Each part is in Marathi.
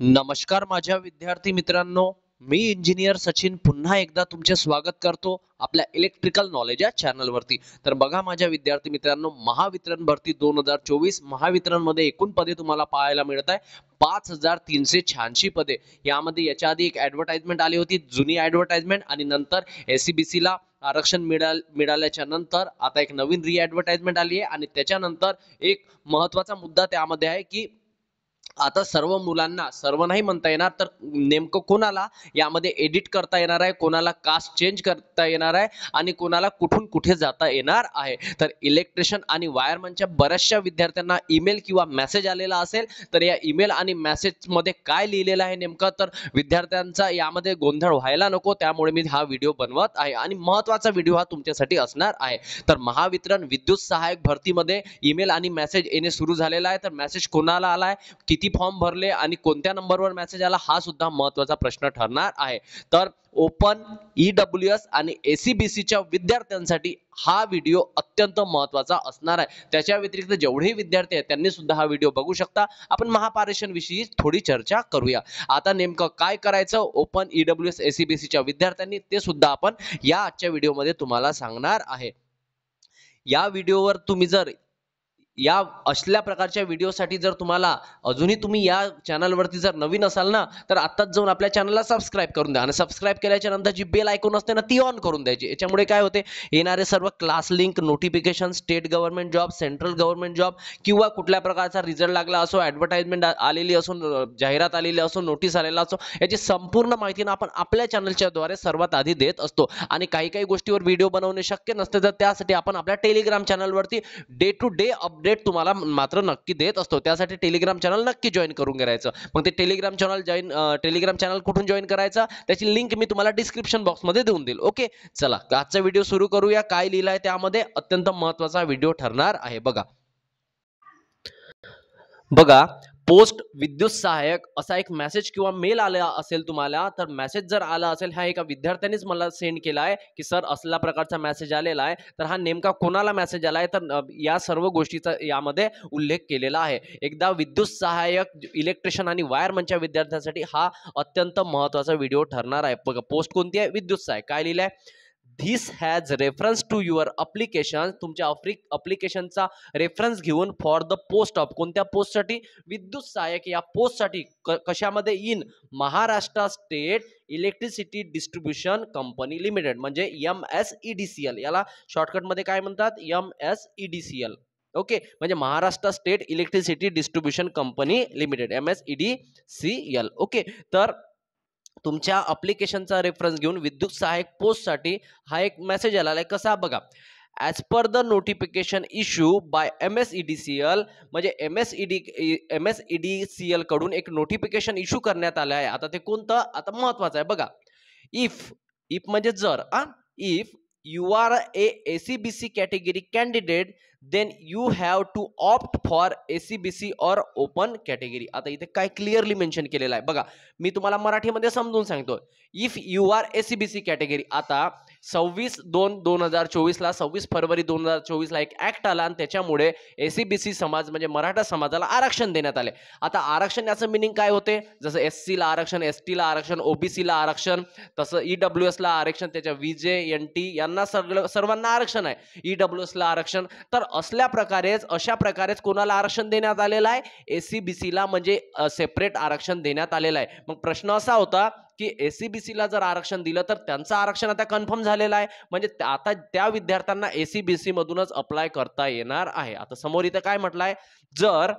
नमस्कार माझ्या विद्यार्थी मित्रांनो मी इंजिनियर सचिन पुन्हा एकदा तुमचे स्वागत करतो आपल्या इलेक्ट्रिकल नॉलेज या चॅनलवरती तर बघा माझ्या विद्यार्थी मित्रांनो महावितरण भरती दोन हजार चोवीस महावितरणमध्ये एकूण पदे तुम्हाला पाहायला मिळत आहे पाच हजार तीनशे शहाऐंशी पदे यामध्ये याच्या आधी एक ॲडव्हर्टाइजमेंट आली होती जुनी ॲडव्हर्टाइजमेंट आणि नंतर e ला आरक्षण मिळाल मिळाल्याच्या नंतर आता एक नवीन रिॲडव्हर्टाइजमेंट आली आहे आणि त्याच्यानंतर एक महत्त्वाचा मुद्दा त्यामध्ये आहे की आता सर्व मुलांना सर्व नाही म्हणता येणार तर नेमकं कोणाला यामध्ये एडिट करता येणार आहे कोणाला कास्ट चेंज करता येणार आहे आणि कोणाला कुठून कुठे जाता येणार आहे तर इलेक्ट्रिशियन आणि वायरमनच्या बऱ्याचशा विद्यार्थ्यांना ईमेल किंवा मेसेज आलेला असेल तर या ईमेल आणि मेसेजमध्ये काय लिहिलेलं आहे नेमकं तर विद्यार्थ्यांचा यामध्ये गोंधळ व्हायला नको त्यामुळे मी हा व्हिडिओ बनवत आहे आणि महत्वाचा व्हिडिओ हा तुमच्यासाठी असणार आहे तर महावितरण विद्युत सहाय्यक भरतीमध्ये ईमेल आणि मेसेज येणे सुरू झालेला आहे तर मेसेज कोणाला आला आहे किती किती फॉर्म भरले आणि कोणत्या नंबरवर मेसेज आला हा सुद्धा महत्वाचा प्रश्न ठरणार आहे तर ओपन ईडब्ल्यू e एस आणि एसीबीसीच्या विद्यार्थ्यांसाठी हा व्हिडिओ अत्यंत महत्वाचा असणार आहे त्याच्या व्यतिरिक्त जेवढेही विद्यार्थी आहेत त्यांनी सुद्धा हा व्हिडिओ बघू शकता आपण महापारेषणविषयी थोडी चर्चा करूया आता नेमकं काय करायचं ओपन ईडब्ल्यू एस एसीबीसीच्या विद्यार्थ्यांनी ते सुद्धा आपण या आजच्या व्हिडिओमध्ये तुम्हाला सांगणार आहे या व्हिडिओवर तुम्ही जर या असल्या प्रकारच्या व्हिडिओसाठी जर तुम्हाला अजूनही तुम्ही या चॅनलवरती जर नवीन असाल ना तर आत्ताच जाऊन आपल्या चॅनलला सबस्क्राईब करून द्या आणि सबस्क्राईब केल्याच्या नंतर जी बेल ऐकून असते ना ती ऑन करून द्यायची याच्यामुळे काय होते येणारे सर्व class link notification state government job central government job किंवा कुठल्या प्रकारचा रिझल्ट लागला असो ॲडव्हर्टाइजमेंट आलेली असो जाहिरात आलेली असो नोटीस आलेला असो याची संपूर्ण माहिती ना आपण आपल्या चॅनलच्या द्वारे सर्वात आधी देत असतो आणि काही काही गोष्टीवर व्हिडिओ बनवणे शक्य नसते तर त्यासाठी आपण आपल्या टेलिग्राम चॅनलवरती day to day update update तुम्हाला मात्र नक्की देत असतो त्यासाठी टेलिग्राम चॅनल नक्की जॉईन करून घ्यायचं मग ते Telegram channel join Telegram channel कुठून जॉईन करायचा त्याची लिंक मी तुम्हाला डिस्क्रिप्शन बॉक्समध्ये देऊन देईल ओके चला आजचा व्हिडिओ सुरू करूया काय लिहिलं आहे त्यामध्ये अत्यंत महत्त्वाचा व्हिडिओ ठरणार आहे बघा बघा पोस्ट विद्युत सहाय्यक असा एक मेसेज किंवा मेल आला असेल तुम्हाला तर मेसेज जर आला असेल ह्या एका विद्यार्थ्यानेच मला सेंड केला आहे की सर असला प्रकारचा मेसेज आलेला आहे तर हा नेमका कोणाला मेसेज आला आहे तर या सर्व गोष्टीचा यामध्ये उल्लेख केलेला आहे एकदा विद्युत सहाय्यक इलेक्ट्रिशियन आणि वायरमनच्या विद्यार्थ्यांसाठी हा अत्यंत महत्त्वाचा व्हिडिओ ठरणार आहे पोस्ट कोणती आहे विद्युत सहाय्यक काय लिहिलं आहे this has reference to your application तुमच्या अप्लिक अप्लिकेशनचा रेफरन्स घेऊन फॉर द पोस्ट ऑफ कोणत्या पोस्टसाठी विद्युत सहाय्यक या पोस्टसाठी क कशामध्ये in Maharashtra state electricity distribution company limited म्हणजे M S E D C L याला शॉर्टकटमध्ये काय म्हणतात M S E D C L okay म्हणजे Maharashtra state electricity distribution company limited M S E D C L okay तर तुमच्या अप्लिकेशनचा रेफरन्स घेऊन विद्युत सहाय्यक पोस्टसाठी हा एक मेसेज आला आहे कसा बघा as per the notification issue by M S E D C L म्हणजे M S E D M S E D C एलकडून एक नोटिफिकेशन इश्यू करण्यात आलं आहे आता ते कोणतं आता महत्त्वाचं आहे बघा इफ इफ म्हणजे जर आ if you are A A C B C category candidate then you have to opt for A C B C or open category आता इथे काय क्लिअरली मेन्शन केलेलं आहे बघा मी तुम्हाला मराठीमध्ये समजून सांगतो if you are A C B C category आता सव्वीस दोन दोन हजार चोवीसला सव्वीस फरवरी दोन हजार चोवीसला एक ॲक्ट आला आणि त्याच्यामुळे ए सी बी सी समाज म्हणजे मराठा समाजाला आरक्षण देण्यात आले आता आरक्षण याचं मिनिंग काय होते जसं एस सीला आरक्षण एस टीला आरक्षण ओ बी सीला आरक्षण तसं ई e डब्ल्यू एसला आरक्षण त्याच्या व्ही जे एन टी यांना सगळं सर्वांना आरक्षण आहे ई e डब्ल्यू एसला आरक्षण तर असल्या प्रकारेच अशा प्रकारेच कोणाला आरक्षण देण्यात आलेलं आहे ए सी बी सीला म्हणजे सेपरेट आरक्षण देण्यात आलेलं आहे मग प्रश्न असा होता की ए सी बी सीला जर आरक्षण दिलं तर त्यांचं आरक्षण आता कन्फर्म झालेलं आहे म्हणजे आता त्या विद्यार्थ्यांना ए सी बी सीमधूनच अप्लाय करता येणार आहे आता समोर इथं काय म्हटलं आहे जर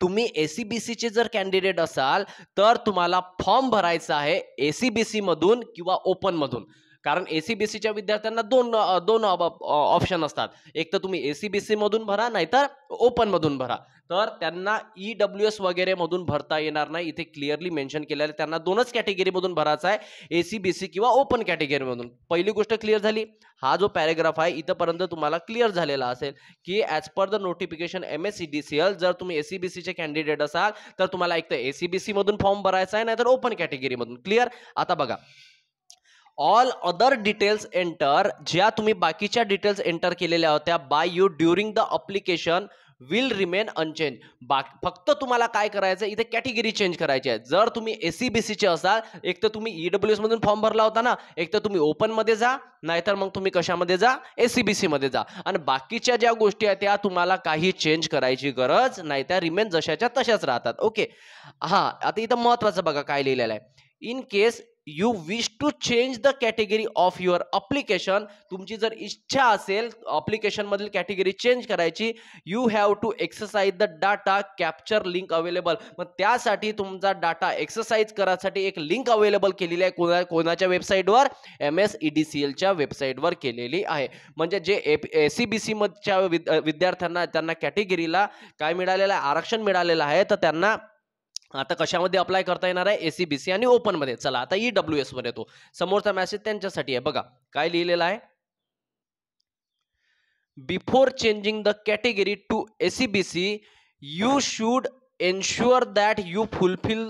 तुम्ही ए सी बी सीचे जर कॅन्डिडेट असाल तर तुम्हाला फॉर्म भरायचा आहे ए सी बी सीमधून किंवा ओपनमधून कारण एसीबीसीच्या विद्यार्थ्यांना दोन दोन ऑप्शन असतात एक तर तुम्ही एसीबीसी मधून भरा नाहीतर ओपन मधून भरा तर त्यांना ई डब्ल्यू एस वगैरे मधून भरता येणार नाही इथे क्लिअरली मेन्शन केलेलं त्यांना दोनच कॅटेगरीमधून भरायचं आहे एसीबीसी किंवा ओपन कॅटेगरीमधून पहिली गोष्ट क्लिअर झाली हा जो पॅरेग्राफ आहे इथंपर्यंत तुम्हाला क्लिअर झालेला असेल की as per the notification M S C D C L जर तुम्ही एसीबीसीचे कॅन्डिडेट असाल तर तुम्हाला एक तर मधून फॉर्म भरायचा आहे नाहीतर ओपन कॅटेगरीमधून क्लिअर आता बघा ऑल अदर डिटेल्स एंटर ज्या तुम्ही बाकीच्या डिटेल्स एंटर केलेल्या होत्या by you during the application will remain unchanged बा फक्त तुम्हाला काय करायचं इथे कॅटेगरी चेंज करायची आहे जर तुम्ही सी बी सीचे असाल एक तर तुम्ही ईडब्ल्यू एसमधून फॉर्म भरला होता ना एक तर तुम्ही ओपनमध्ये जा नाहीतर मग तुम्ही कशामध्ये जा एसी बी सीमध्ये जा आणि बाकीच्या ज्या गोष्टी आहेत त्या तुम्हाला काही चेंज करायची गरज नाही त्या रिमेन जशाच्या तशाच राहतात ओके हां आता इथं महत्त्वाचं बघा काय लिहिलेलं आहे in case you wish to change the category of your application तुमची जर इच्छा असेल अप्लिकेशनमधील कॅटेगरी चेंज करायची you have to exercise the data capture link available मग त्यासाठी तुमचा डाटा एक्सरसाइज करायसाठी एक लिंक अवेलेबल केलेली आहे कोणा कोणाच्या वेबसाईटवर M S E D C एलच्या वेबसाईटवर केलेली आहे म्हणजे जे ए ए सी बी सीमधच्या विद्यार्थ्यांना त्यांना कॅटेगरीला काय मिळालेलं आहे आरक्षण मिळालेलं आहे तर त्यांना आता कशामध्ये अप्लाय करता येणार आहे एसीबीसी बी सी आणि ओपनमध्ये चला आता ई e डब्ल्यू मध्ये येतो समोरचा मेसेज त्यांच्यासाठी आहे बघा काय लिहिलेला आहे before changing the category to ACBC B C you should ensure that you fulfill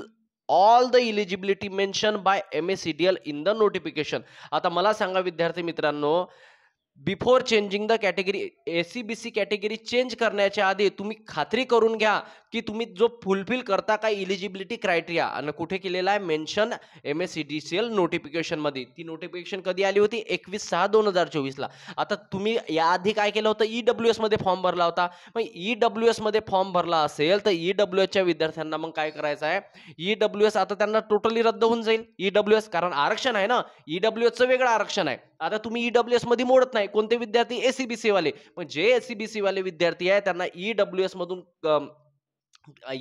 all the eligibility mention by M S C D L in the notification आता मला सांगा विद्यार्थी मित्रांनो before changing the category ACBC B C category change करण्याच्या आधी तुम्ही खात्री करून घ्या की तुम्ही जो फुलफिल करता काय इलिजिबिलिटी क्रायटेरिया आणि कुठे केलेला आहे mention M S C D C L नोटिफिकेशनमध्ये ती नोटिफिकेशन कधी आली होती एकवीस सहा दोन हजार चोवीसला आता तुम्ही याआधी काय केलं होतं ई e डब्ल्यू एसमध्ये फॉर्म भरला होता मग ई e डब्ल्यू एसमध्ये फॉर्म भरला असेल तर ई e डब्ल्यू एसच्या विद्यार्थ्यांना मग काय करायचं आहे ई डब्ल्यू एस आता त्यांना टोटली रद्द होऊन जाईल ई डब्ल्यू एस कारण आरक्षण आहे ना ई डब्ल्यू एसचं वेगळं आरक्षण आहे आता तुम्ही ई डब्ल्यू एसमध्ये मोडत नाही कोणते विद्यार्थी वाले पण जे वाले विद्यार्थी आहे त्यांना ई डब्ल्यू एसमधून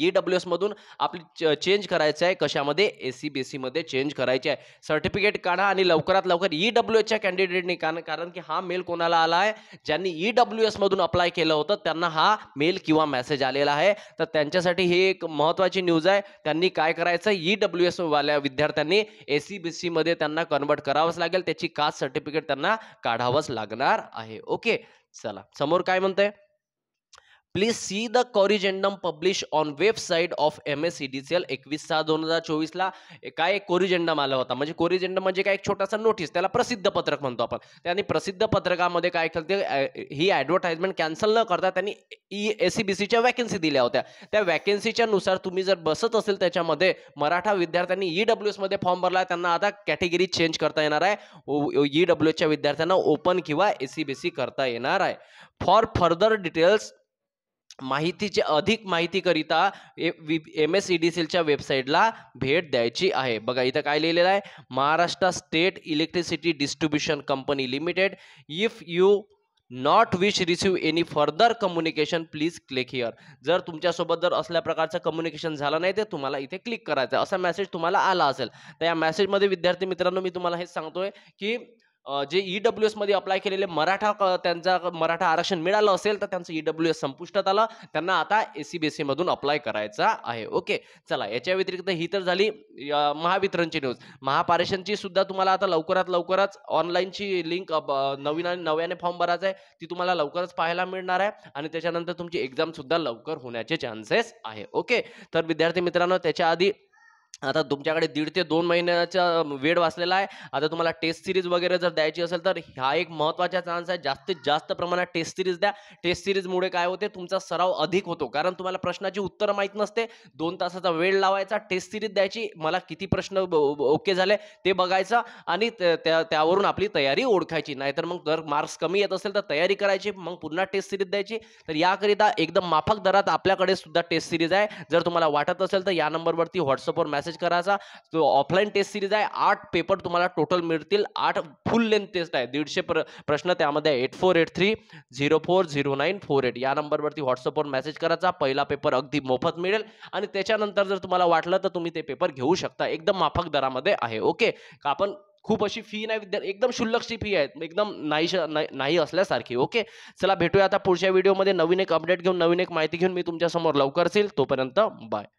ईडब्ल्यू एसमधून e आपली चेंज करायचं आहे कशामध्ये ए सी बी सीमध्ये चेंज करायचे आहे सर्टिफिकेट काढा आणि लवकरात लवकर ई e डब्ल्यू एसच्या कॅन्डिडेटने कारण कारण की हा मेल कोणाला आला आहे ज्यांनी ई डब्ल्यू एसमधून अप्लाय केलं होतं त्यांना हा मेल किंवा मेसेज आलेला आहे तर त्यांच्यासाठी ही एक महत्त्वाची न्यूज आहे त्यांनी काय करायचं ई e डब्ल्यू एसवाल्या विद्यार्थ्यांनी ए सी बी सीमध्ये त्यांना कन्वर्ट करावंच लागेल त्याची कास्ट सर्टिफिकेट त्यांना काढावंच लागणार आहे ओके चला समोर काय म्हणतंय please see the corrigendum publish on website of M S C D C L एकवीस सहा दोन हजार चोवीसला काय एक कोरिजेंडम आला होता म्हणजे कोरिजेंडम म्हणजे काय एक छोटासा नोटीस त्याला प्रसिद्ध पत्रक म्हणतो आपण त्याने प्रसिद्ध पत्रकामध्ये काय केलं ही ॲडव्हर्टाइजमेंट कॅन्सल न करता त्यांनी ई एस सी बी सीच्या वॅकन्सी दिल्या होत्या त्या वॅकन्सीच्या नुसार तुम्ही जर बसत असेल त्याच्यामध्ये मराठा विद्यार्थ्यांनी ई e डब्ल्यू एसमध्ये फॉर्म भरला त्यांना आता कॅटेगरी चेंज करता येणार आहे ई डब्ल्यू एसच्या e विद्यार्थ्यांना ओपन किंवा एस सी बी सी करता येणार आहे फॉर फर्दर डिटेल्स माहितीचे अधिक माहितीकरिता एम एस ई डी सीलच्या वेबसाईटला भेट द्यायची आहे बघा इथं काय लिहिलेलं आहे Maharashtra state electricity distribution company limited if you not wish receive any further communication please click here जर तुमच्यासोबत जर असल्या प्रकारचं कम्युनिकेशन झालं नाही तर तुम्हाला इथे क्लिक करायचं असा मेसेज तुम्हाला आला असेल तर या मेसेजमध्ये विद्यार्थी मित्रांनो मी तुम्हाला हे सांगतोय की जे डब्ल्यू एसमध्ये अप्लाय केलेले मराठा त्यांचा मराठा आरक्षण मिळालं असेल तर त्यांचं डब्ल्यू e एस संपुष्टात आलं त्यांना आता बी एस e मधून अप्लाय करायचा आहे ओके चला याच्या व्यतिरिक्त ही तर झाली महावितरणची न्यूज महापारेषणची सुद्धा तुम्हाला आता लवकरात लवकरच ऑनलाईनची लिंक नवीन आणि नव्याने फॉर्म भरायचा आहे ती तुम्हाला लवकरच पाहायला मिळणार आहे आणि त्याच्यानंतर तुमची एक्झाम सुद्धा लवकर होण्याचे चान्सेस आहे ओके तर विद्यार्थी मित्रांनो त्याच्या आधी आता तुमच्याकडे दीड ते दोन महिन्याचा वेळ वाचलेला आहे आता तुम्हाला टेस्ट सिरीज वगैरे जर द्यायची असेल तर हा एक महत्त्वाचा चान्स आहे जास्तीत जास्त प्रमाणात टेस्ट सिरीज द्या टेस्ट सिरीजमुळे काय होते तुमचा सराव अधिक होतो कारण तुम्हाला प्रश्नाची उत्तरं माहीत नसते दोन तासाचा वेळ लावायचा टेस्ट सिरीज द्यायची मला किती प्रश्न ओके झाले ते बघायचा आणि त्यावरून आपली तयारी ओळखायची नाहीतर मग जर मार्क्स कमी येत असेल तर तयारी करायची मग पुन्हा टेस्ट सिरीज द्यायची तर याकरिता एकदम माफक दरात आपल्याकडे सुद्धा टेस्ट सिरीज आहे जर तुम्हाला वाटत असेल तर या नंबरवरती व्हॉट्सअपवर मॅसेज मेसेज करायचा तो ऑफलाईन टेस्ट सिरीज आहे आठ पेपर तुम्हाला टोटल मिळतील आठ फुल लेंथ टेस्ट आहे दीडशे प्र प्रश्न त्यामध्ये eight four eight three zero four zero nine four eight या नंबरवरती व्हॉट्सअपवर मेसेज करायचा पहिला पेपर अगदी मोफत मिळेल आणि त्याच्यानंतर जर तुम्हाला वाटलं तर तुम्ही ते पेपर घेऊ शकता एकदम माफक दरामध्ये आहे ओके आपण खूप अशी फी नाही विद्यार्थी एकदम क्षुल्लकची फी आहे एकदम नाही नाही असल्यासारखी ओके चला भेटूया आता पुढच्या व्हिडिओमध्ये नवीन एक अपडेट घेऊन नवीन एक माहिती घेऊन मी तुमच्यासमोर लवकर येईल तोपर्यंत बाय